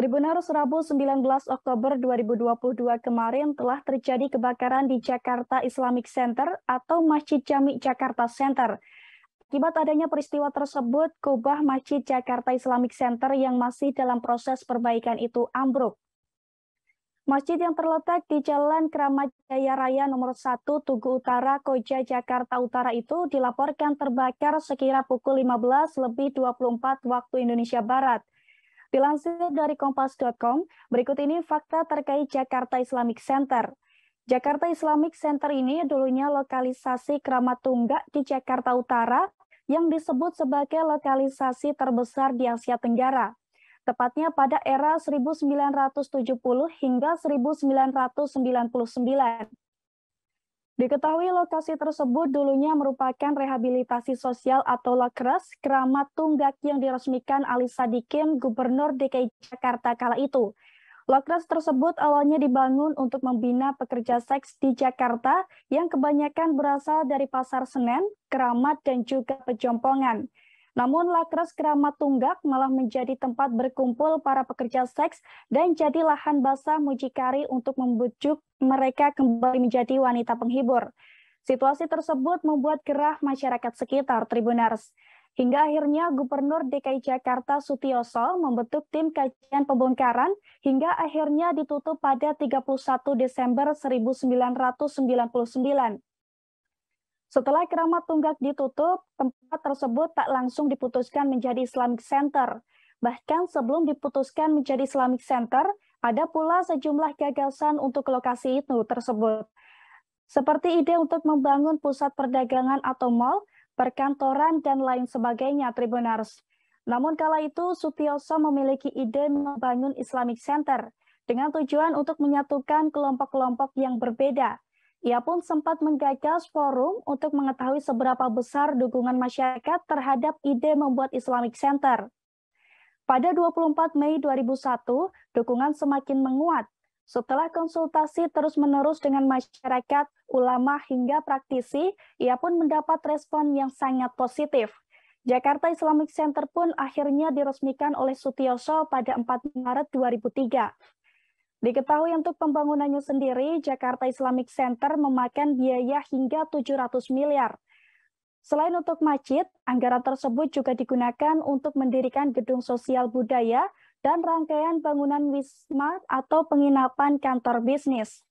Tribunal Rabu 19 Oktober 2022 kemarin telah terjadi kebakaran di Jakarta Islamic Center atau Masjid Jami Jakarta Center. Akibat adanya peristiwa tersebut, kubah Masjid Jakarta Islamic Center yang masih dalam proses perbaikan itu ambruk. Masjid yang terletak di Jalan Keramat Jaya Raya nomor 1 Tugu Utara, Koja, Jakarta Utara itu dilaporkan terbakar sekira pukul 15 lebih 24 waktu Indonesia Barat. Dilansir dari kompas.com, berikut ini fakta terkait Jakarta Islamic Center. Jakarta Islamic Center ini dulunya lokalisasi keramat tunggak di Jakarta Utara yang disebut sebagai lokalisasi terbesar di Asia Tenggara. Tepatnya pada era 1970 hingga 1999. Diketahui lokasi tersebut dulunya merupakan rehabilitasi sosial atau lakres keramat tunggak yang diresmikan Ali Sadikin, Gubernur DKI Jakarta kala itu. Lokres tersebut awalnya dibangun untuk membina pekerja seks di Jakarta yang kebanyakan berasal dari Pasar Senen, Keramat, dan juga Pejompongan. Namun Lakres Keramat Tunggak malah menjadi tempat berkumpul para pekerja seks dan jadi lahan basah mujikari untuk membujuk mereka kembali menjadi wanita penghibur. Situasi tersebut membuat gerah masyarakat sekitar Tribunars. Hingga akhirnya Gubernur DKI Jakarta Sutioso membentuk tim kajian pembongkaran hingga akhirnya ditutup pada 31 Desember 1999. Setelah keramat tunggak ditutup, tempat tersebut tak langsung diputuskan menjadi Islamic Center. Bahkan sebelum diputuskan menjadi Islamic Center, ada pula sejumlah gagasan untuk lokasi itu tersebut. Seperti ide untuk membangun pusat perdagangan atau mall, perkantoran, dan lain sebagainya, Tribunars. Namun kala itu, Sutioso memiliki ide membangun Islamic Center dengan tujuan untuk menyatukan kelompok-kelompok yang berbeda, ia pun sempat menggagas forum untuk mengetahui seberapa besar dukungan masyarakat terhadap ide membuat Islamic Center. Pada 24 Mei 2001, dukungan semakin menguat. Setelah konsultasi terus-menerus dengan masyarakat, ulama hingga praktisi, ia pun mendapat respon yang sangat positif. Jakarta Islamic Center pun akhirnya diresmikan oleh Sutioso pada 4 Maret 2003. Diketahui untuk pembangunannya sendiri, Jakarta Islamic Center memakan biaya hingga 700 miliar. Selain untuk masjid, anggaran tersebut juga digunakan untuk mendirikan gedung sosial budaya dan rangkaian bangunan wisma atau penginapan kantor bisnis.